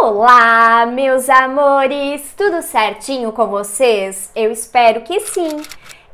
Olá, meus amores! Tudo certinho com vocês? Eu espero que sim!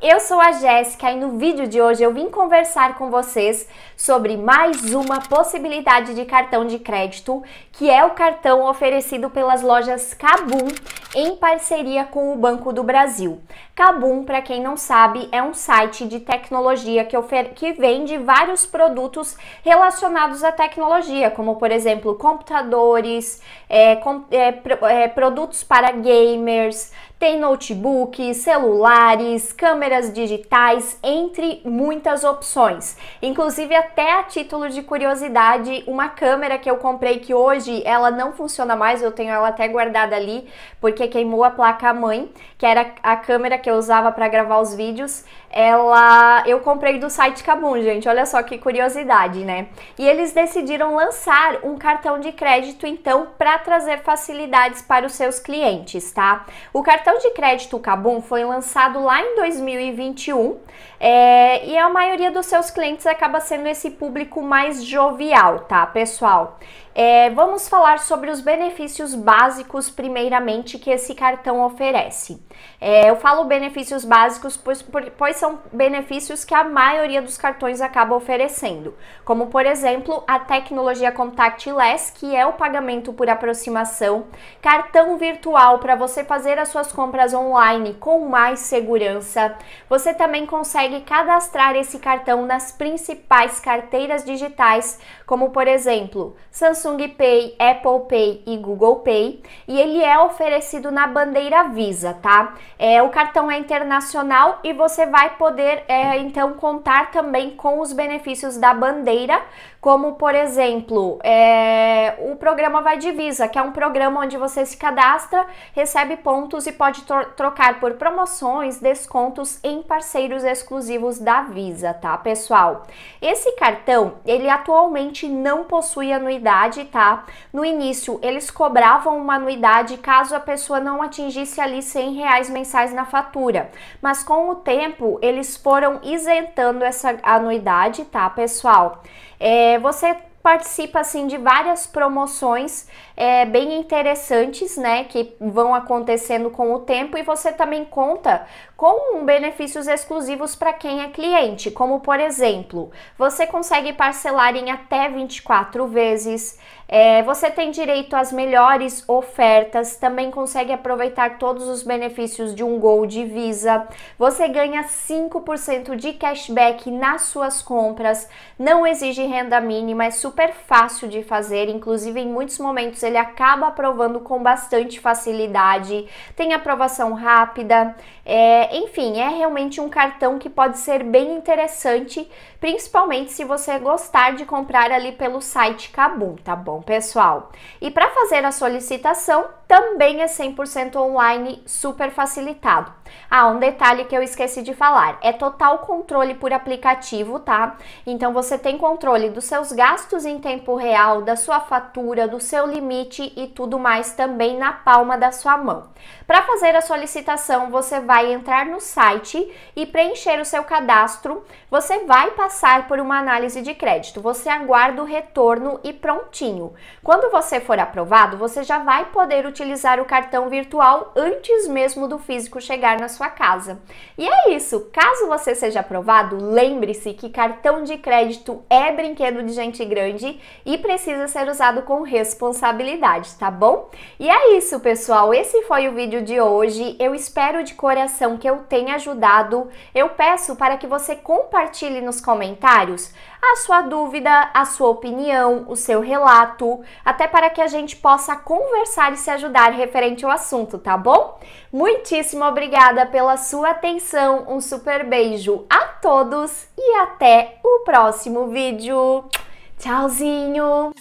Eu sou a Jéssica e no vídeo de hoje eu vim conversar com vocês sobre mais uma possibilidade de cartão de crédito, que é o cartão oferecido pelas lojas Kabum em parceria com o Banco do Brasil. Kabum, para quem não sabe, é um site de tecnologia que, que vende vários produtos relacionados à tecnologia, como por exemplo computadores, é, com é, pro é, produtos para gamers, tem notebooks, celulares, câmeras digitais, entre muitas opções. Inclusive, até a título de curiosidade, uma câmera que eu comprei que hoje ela não funciona mais, eu tenho ela até guardada ali, porque queimou a placa mãe, que era a câmera que eu usava para gravar os vídeos, ela eu comprei do site Kabum, gente. Olha só que curiosidade, né? E eles decidiram lançar um cartão de crédito então para trazer facilidades para os seus clientes, tá? O cartão de crédito Kabum foi lançado lá em 2021 é, e a maioria dos seus clientes acaba sendo esse público mais jovial, tá, pessoal? É, vamos falar sobre os benefícios básicos, primeiramente, que esse cartão oferece. É, eu falo benefícios básicos, pois, pois são benefícios que a maioria dos cartões acaba oferecendo, como por exemplo a tecnologia contactless, que é o pagamento por aproximação, cartão virtual para você fazer as suas compras online com mais segurança. Você também consegue cadastrar esse cartão nas principais carteiras digitais, como por exemplo Samsung Pay, Apple Pay e Google Pay, e ele é oferecido na bandeira Visa, tá? É o cartão cartão é internacional e você vai poder é, então contar também com os benefícios da bandeira, como por exemplo é, o programa Vai Divisa, que é um programa onde você se cadastra, recebe pontos e pode trocar por promoções, descontos em parceiros exclusivos da Visa, tá, pessoal? Esse cartão ele atualmente não possui anuidade, tá? No início eles cobravam uma anuidade caso a pessoa não atingisse ali 100 reais mensais na fatura assinatura. Mas com o tempo, eles foram isentando essa anuidade, tá, pessoal? É, você participa assim de várias promoções é, bem interessantes, né? Que vão acontecendo com o tempo e você também conta com benefícios exclusivos para quem é cliente, como por exemplo, você consegue parcelar em até 24 vezes, é, você tem direito às melhores ofertas, também consegue aproveitar todos os benefícios de um Gold Visa, você ganha 5% de cashback nas suas compras, não exige renda mínima, é super fácil de fazer, inclusive em muitos momentos ele acaba aprovando com bastante facilidade, tem aprovação rápida, é, enfim, é realmente um cartão que pode ser bem interessante, principalmente se você gostar de comprar ali pelo site Kabum, tá bom, pessoal? E para fazer a solicitação, também é 100% online, super facilitado. Ah, um detalhe que eu esqueci de falar: é total controle por aplicativo, tá? Então você tem controle dos seus gastos em tempo real, da sua fatura, do seu limite e tudo mais também na palma da sua mão. Para fazer a solicitação, você vai entrar no site e preencher o seu cadastro. Você vai passar por uma análise de crédito. Você aguarda o retorno e prontinho. Quando você for aprovado, você já vai poder utilizar o cartão virtual antes mesmo do físico chegar na sua casa. E é isso. Caso você seja aprovado, lembre-se que cartão de crédito é brinquedo de gente grande e precisa ser usado com responsabilidade, tá bom? E é isso, pessoal. Esse foi o vídeo de hoje. Eu espero de coração que eu tenha ajudado. Eu peço para que você compartilhe nos comentários a sua dúvida, a sua opinião, o seu relato, até para que a gente possa conversar e se ajudar referente ao assunto, tá bom? Muitíssimo obrigada pela sua atenção, um super beijo a todos e até o próximo vídeo. Tchauzinho!